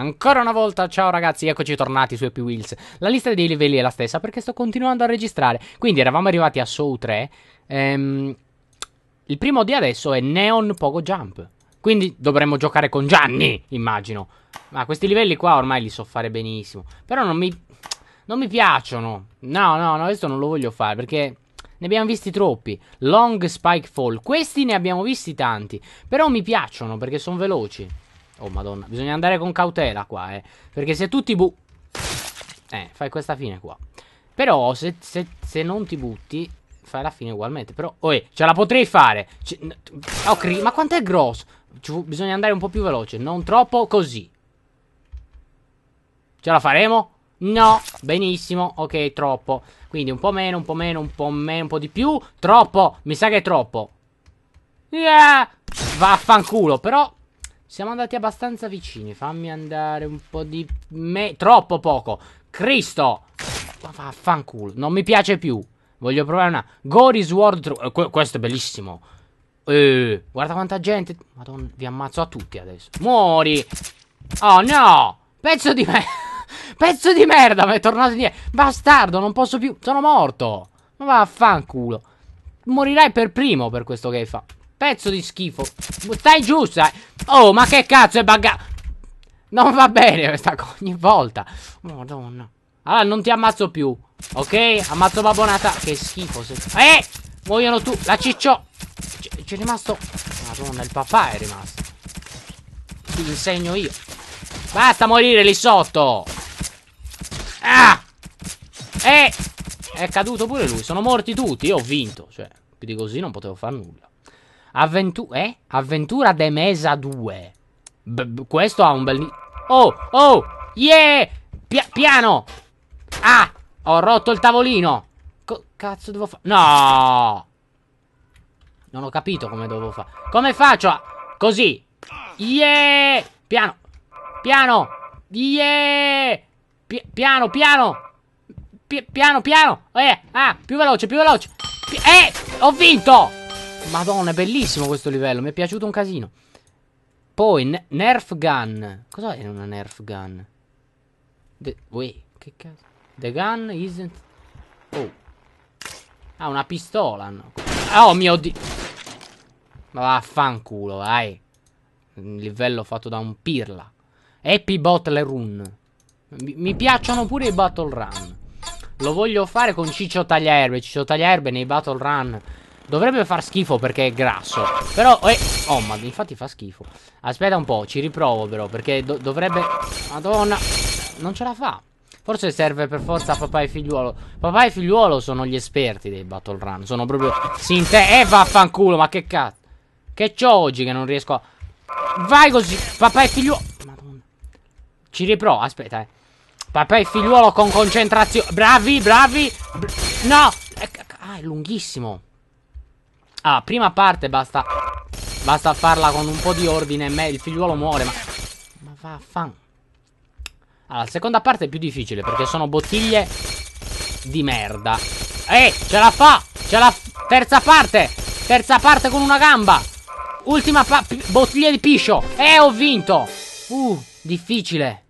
Ancora una volta, ciao ragazzi, eccoci tornati su Happy Wheels. La lista dei livelli è la stessa perché sto continuando a registrare. Quindi eravamo arrivati a Show 3. Ehm, il primo di adesso è Neon Pogo Jump. Quindi dovremmo giocare con Gianni, immagino. Ma questi livelli qua ormai li so fare benissimo. Però non mi... Non mi piacciono. No, no, no, questo non lo voglio fare perché... Ne abbiamo visti troppi. Long Spike Fall. Questi ne abbiamo visti tanti. Però mi piacciono perché sono veloci. Oh, madonna. Bisogna andare con cautela qua, eh. Perché se tu ti bu... Eh, fai questa fine qua. Però se, se, se non ti butti... Fai la fine ugualmente. Però... Oh, eh, ce la potrei fare. Oh, cri... Ma quanto è grosso? Ci... Bisogna andare un po' più veloce. Non troppo così. Ce la faremo? No, benissimo, ok, troppo Quindi un po' meno, un po' meno, un po' meno, un po' di più Troppo, mi sa che è troppo yeah! Vaffanculo, però siamo andati abbastanza vicini. Fammi andare un po' di... Me... Troppo poco. Cristo! Ma vaffanculo. Non mi piace più. Voglio provare una... Goris World... Eh, Qu questo è bellissimo. Eh, guarda quanta gente. Madonna, vi ammazzo a tutti adesso. Muori. Oh no. Pezzo di me... Pezzo di merda, ma è tornato indietro. Bastardo, non posso più. Sono morto. Ma vaffanculo. Morirai per primo per questo che hai fatto. Pezzo di schifo. Stai giù, stai. Oh, ma che cazzo è buggato? Non va bene questa cosa ogni volta. Madonna. Allora, non ti ammazzo più. Ok? Ammazzo babonata. Che schifo. Se... Eh! Muoiono tu. La ciccio. C'è rimasto... Madonna, il papà è rimasto. Ti insegno io. Basta morire lì sotto. Ah! Eh! È caduto pure lui. Sono morti tutti. Io ho vinto. Cioè, più di così non potevo fare nulla. Avventu- eh? Avventura de Mesa 2. B- b- questo ha un bel... Oh, oh, yeah! Pia- piano! Ah, ho rotto il tavolino. Co- cazzo devo fare? No! Non ho capito come devo fare. Come faccio a... Così. Yeah! Piano. Piano. Yeah! Pi- piano, piano. Pi- piano, piano. Eh, ah, più veloce, più veloce. Pi- eh, ho vinto! Madonna, è bellissimo questo livello. Mi è piaciuto un casino. Poi, Nerf Gun. Cos'è una Nerf Gun? The... Uè, che cazzo? The gun isn't... Oh. Ah, una pistola. No. Oh mio dio. Ma vaffanculo, vai. Un livello fatto da un pirla. Happy Bottle Run. Mi, mi piacciono pure i Battle Run. Lo voglio fare con Ciccio Tagliaerbe. Ciccio Tagliaerbe nei Battle Run Dovrebbe far schifo perché è grasso Però, eh, oh ma infatti fa schifo Aspetta un po', ci riprovo però Perché do dovrebbe, madonna Non ce la fa Forse serve per forza papà e figliuolo Papà e figliuolo sono gli esperti dei battle run Sono proprio, si inte, eh vaffanculo Ma che cazzo Che c'ho oggi che non riesco a Vai così, papà e figliuolo Madonna Ci riprovo, aspetta eh Papà e figliuolo con concentrazione Bravi, bravi br No eh, Ah, è lunghissimo Ah, prima parte basta... Basta farla con un po' di ordine e il figliuolo muore, ma... Ma vaffan... Allora, la seconda parte è più difficile perché sono bottiglie di merda. Eh, ce la fa! Ce la... Terza parte! Terza parte con una gamba! Ultima pa... bottiglia di piscio! Eh, ho vinto! Uh, difficile.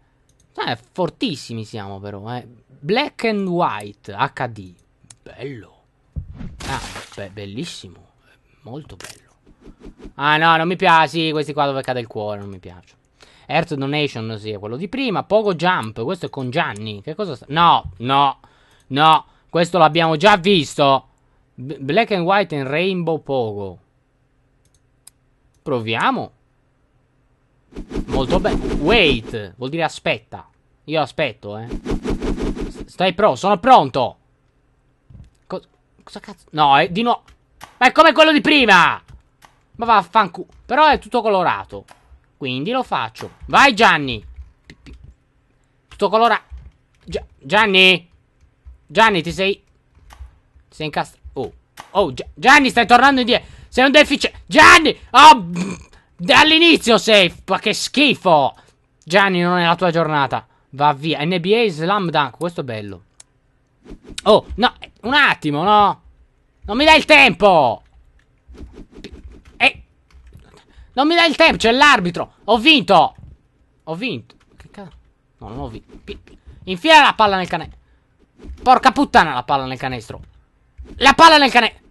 Eh, fortissimi siamo però, eh. Black and White HD. Bello. Ah, beh, bellissimo. Molto bello. Ah no, non mi piace. Sì, questi qua dove cade il cuore, non mi piace. Earth Donation, sì, è quello di prima. Pogo Jump, questo è con Gianni. Che cosa sta? No, no, no. Questo l'abbiamo già visto. B Black and White and Rainbow Pogo. Proviamo. Molto bene. Wait, vuol dire aspetta. Io aspetto, eh. Stai pro, sono pronto. Co cosa cazzo? No, eh, di nuovo. Ma è come quello di prima! Ma vaffanculo. Però è tutto colorato. Quindi lo faccio. Vai Gianni! Tutto colorato. Gi Gianni! Gianni ti sei... Ti sei incastrato. Oh. Oh, Gi Gianni stai tornando indietro. Sei un deficit. Gianni! Oh! Dall'inizio sei... Ma che schifo! Gianni non è la tua giornata. Va via. NBA Slam Dunk. Questo è bello. Oh, no. Un attimo, no. Non mi dai il tempo! Eh! Non mi dai il tempo, c'è l'arbitro! Ho vinto! Ho vinto! Che cazzo? No, non ho vinto. Infila la palla nel canestro. Porca puttana la palla nel canestro. La palla nel canestro.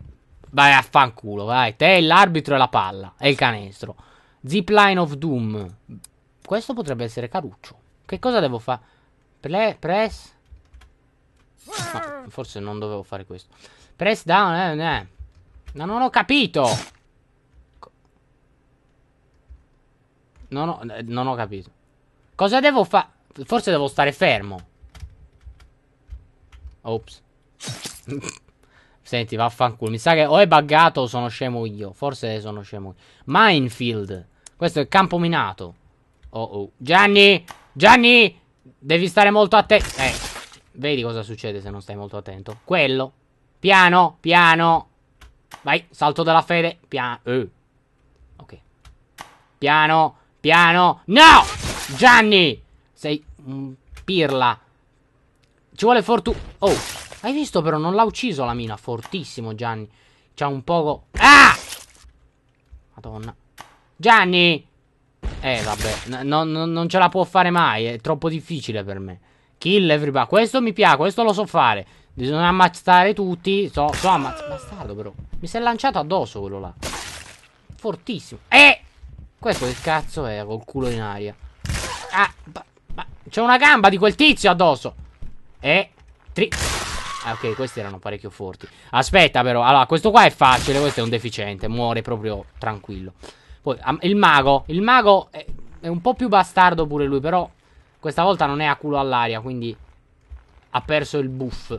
Vai a fanculo, vai. Te, è l'arbitro e la palla. E il canestro. Zipline of Doom. Questo potrebbe essere caruccio. Che cosa devo fare? press? No, forse non dovevo fare questo. Press down, eh, eh. No, non ho capito. Non ho, eh, non ho capito. Cosa devo fare? Forse devo stare fermo. Ops. Senti, vaffanculo. Mi sa che o è buggato o sono scemo io. Forse sono scemo io. Minefield. Questo è campo minato. Oh oh. Gianni! Gianni! Devi stare molto attento. Eh. Vedi cosa succede se non stai molto attento. Quello. Piano, piano. Vai, salto della fede. Piano. Uh. Eh. Ok. Piano, piano. No! Gianni! Sei un pirla. Ci vuole fortuna. Oh, hai visto però? Non l'ha ucciso la mina. Fortissimo Gianni. C'ha un poco... Ah! Madonna. Gianni! Eh, vabbè. No, no, non ce la può fare mai. È troppo difficile per me. Kill everybody. Questo mi piace. Questo lo so fare. Bisogna ammazzare tutti. So, so ammazzare. Bastardo, però. Mi si è lanciato addosso quello là. Fortissimo. Eh! Questo che cazzo è col culo in aria? Ah, ma c'è una gamba di quel tizio addosso. Eh, tri... Ah, ok, questi erano parecchio forti. Aspetta, però. Allora, questo qua è facile. Questo è un deficiente. Muore proprio tranquillo. Poi, il mago. Il mago è, è un po' più bastardo pure lui, però... Questa volta non è a culo all'aria, quindi... Ha perso il buff.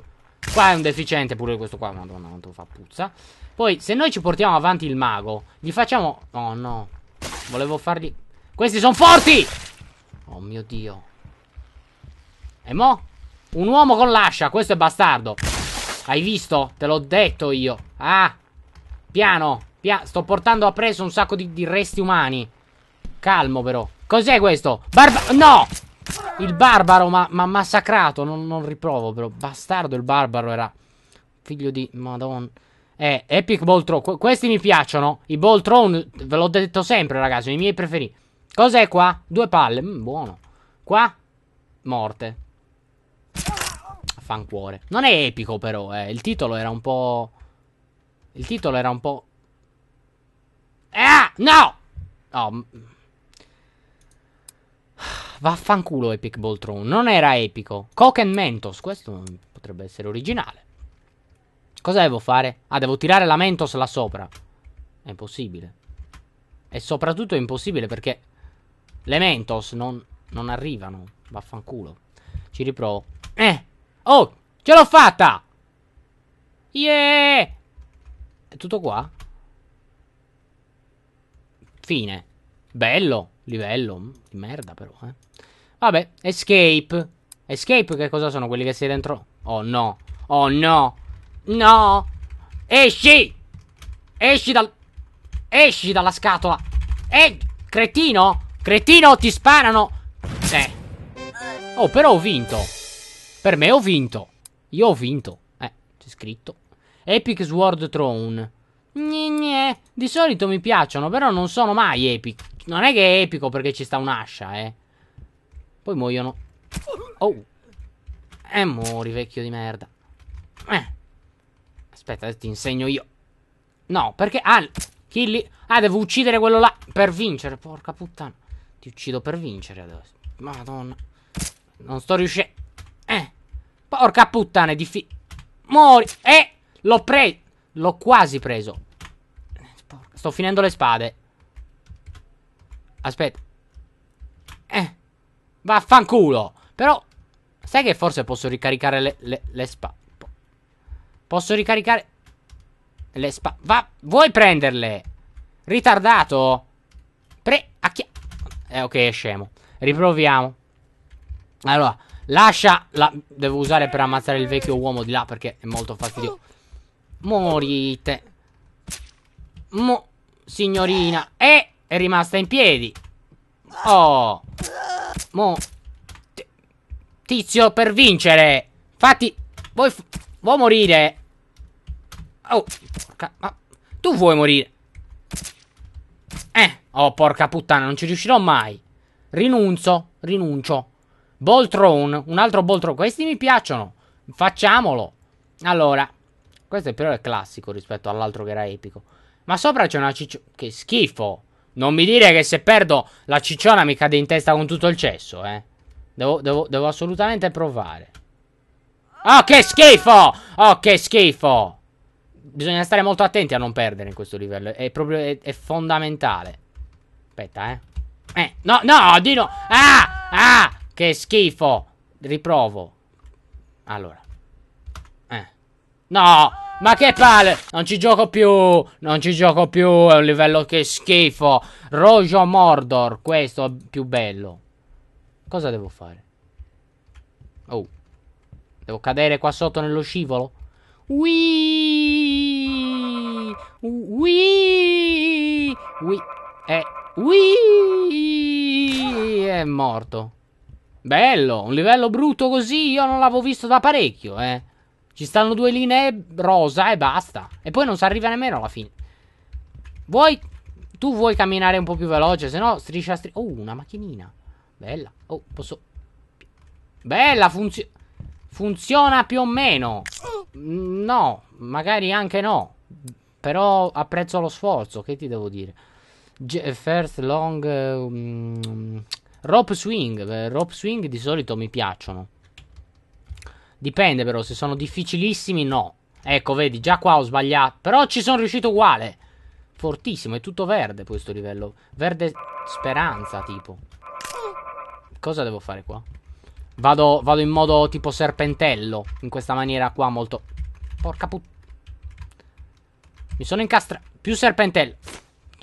Qua è un deficiente pure questo qua. Madonna, quanto fa puzza. Poi, se noi ci portiamo avanti il mago, gli facciamo... Oh, no. Volevo fargli... Questi sono forti! Oh, mio Dio. E mo? Un uomo con l'ascia. Questo è bastardo. Hai visto? Te l'ho detto io. Ah. Piano. piano. sto portando a un sacco di, di resti umani. Calmo, però. Cos'è questo? Barba... No! Il barbaro mi ha massacrato. Non, non riprovo, però. Bastardo il barbaro era. Figlio di. Madonna. Eh, Epic Boltron. Qu questi mi piacciono. I Boltron, ve l'ho detto sempre, ragazzi. Sono i miei preferiti. Cos'è qua? Due palle. Mm, buono. Qua? Morte. Fancuore. Non è epico, però, eh. Il titolo era un po'. Il titolo era un po'. Ah! No! No. Oh. Vaffanculo Epic Boltron. Non era epico. Coke and Mentos. Questo potrebbe essere originale. Cosa devo fare? Ah, devo tirare la Mentos là sopra. È impossibile. E soprattutto è impossibile perché... Le Mentos non, non arrivano. Vaffanculo. Ci riprovo. Eh! Oh! Ce l'ho fatta! Yeah! È tutto qua? Fine. Bello, livello, mm, di merda però, eh. Vabbè, escape. Escape che cosa sono quelli che sei dentro? Oh no, oh no, no. Esci! Esci dal... Esci dalla scatola. Eh, cretino, cretino, ti sparano. Eh. Oh, però ho vinto. Per me ho vinto. Io ho vinto. Eh, c'è scritto. Epic Sword Throne. Gne, gne. Di solito mi piacciono, però non sono mai epic non è che è epico perché ci sta un'ascia, eh. Poi muoiono. Oh. E eh, muori, vecchio di merda. Eh. Aspetta, ti insegno io. No, perché... Ah, killi... Ah, devo uccidere quello là per vincere. Porca puttana. Ti uccido per vincere adesso. Madonna. Non sto riuscendo. Eh. Porca puttana, è difficile. Muori. Eh. L'ho preso. L'ho quasi preso. Porca. Sto finendo le spade. Aspetta. Eh. Vaffanculo. Però, sai che forse posso ricaricare le, le, le spa... Posso ricaricare... Le spa... Va... Vuoi prenderle? Ritardato? Pre... A chi... Eh, ok, è scemo. Riproviamo. Allora, lascia... La... Devo usare per ammazzare il vecchio uomo di là perché è molto fastidio. Morite. Mo... Signorina. Eh... È rimasta in piedi. Oh. Mo. Tizio, per vincere. Fatti. Vuoi, vuoi morire? Oh. Porca, ma tu vuoi morire? Eh. Oh, porca puttana, non ci riuscirò mai. Rinunzo. Rinuncio. Boltron. Un altro Boltron. Questi mi piacciono. Facciamolo. Allora. Questo però è classico rispetto all'altro che era epico. Ma sopra c'è una ciccio... Che schifo. Non mi dire che se perdo la cicciona mi cade in testa con tutto il cesso, eh. Devo, devo, devo assolutamente provare. Oh, che schifo! Oh, che schifo! Bisogna stare molto attenti a non perdere in questo livello. È proprio... è, è fondamentale. Aspetta, eh. Eh, no, no, di no. Ah, ah, che schifo. Riprovo. Allora. Eh. No. Ma che palle! Non ci gioco più! Non ci gioco più! È un livello che schifo! Rojo Mordor, questo è più bello. Cosa devo fare? Oh. Devo cadere qua sotto nello scivolo? Wii! Wii! Wii! Eh, Wii! È morto. Bello, un livello brutto così io non l'avevo visto da parecchio, eh. Ci stanno due linee rosa e basta. E poi non si arriva nemmeno alla fine. Vuoi... Tu vuoi camminare un po' più veloce, se no striscia striscia... Oh, una macchinina. Bella. Oh, posso... Bella, funziona... Funziona più o meno. No, magari anche no. Però apprezzo lo sforzo, che ti devo dire? first long... Um, rope swing. Rope swing di solito mi piacciono. Dipende però, se sono difficilissimi no. Ecco, vedi, già qua ho sbagliato. Però ci sono riuscito uguale. Fortissimo, è tutto verde questo livello. Verde speranza, tipo. Cosa devo fare qua? Vado, vado in modo tipo serpentello. In questa maniera qua, molto... Porca puttana. Mi sono incastrato. Più serpentello.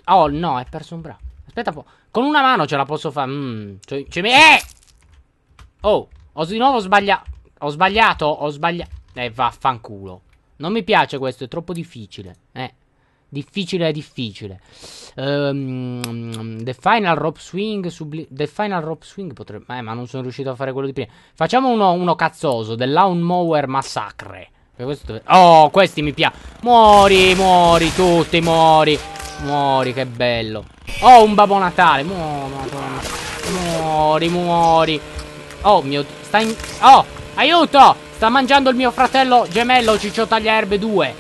Oh, no, è perso un braccio. Aspetta un po'. Con una mano ce la posso fare. Mm, cioè, cioè, eh! Oh, ho di nuovo sbagliato. Ho sbagliato, ho sbagliato. Eh, vaffanculo. Non mi piace questo, è troppo difficile. Eh. Difficile è difficile. Um, the Final Rope Swing. the Final Rope Swing potrebbe. Eh, ma non sono riuscito a fare quello di prima. Facciamo uno, uno cazzoso. The Lawnmower Massacre. Questo... Oh, questi mi piacciono. Muori, muori, tutti muori. Muori, che bello. Oh, un babbo Natale. Muori, muori. muori. Oh, mio. Sta in. Oh! Aiuto! Sta mangiando il mio fratello gemello Ciccio Tagliaerbe 2.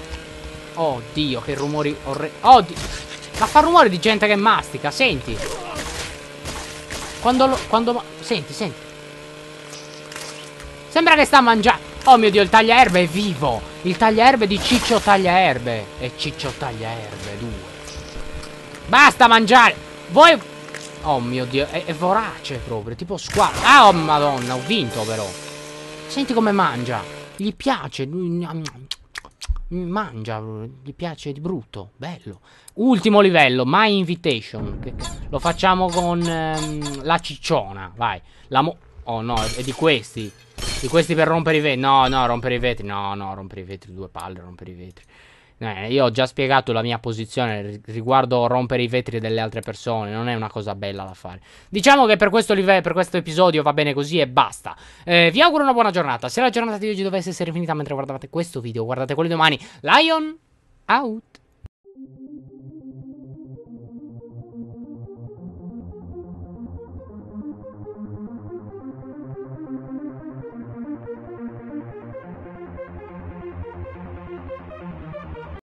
Oddio, che rumori orrendi. Oddio. Ma fa rumore di gente che mastica, senti. Quando lo... Quando... Senti, senti. Sembra che sta mangiando... Oh mio Dio, il tagliaerbe è vivo! Il tagliaerbe di Ciccio Tagliaerbe. E Ciccio Tagliaerbe 2. Basta mangiare! Voi... Oh mio Dio, è, è vorace proprio, tipo squadra. Ah, oh madonna, ho vinto però. Senti come mangia. Gli piace. Mangia, gli piace di brutto. Bello. Ultimo livello, My Invitation. Lo facciamo con ehm, la cicciona. Vai. La oh no, è di questi. Di questi per rompere i vetri. No, no, rompere i vetri. No, no, rompere i vetri. Due palle, rompere i vetri. Eh, io ho già spiegato la mia posizione riguardo rompere i vetri delle altre persone, non è una cosa bella da fare. Diciamo che per questo, live- per questo episodio va bene così e basta. Eh, vi auguro una buona giornata. Se la giornata di oggi dovesse essere finita mentre guardavate questo video, guardate quelli domani. Lion out.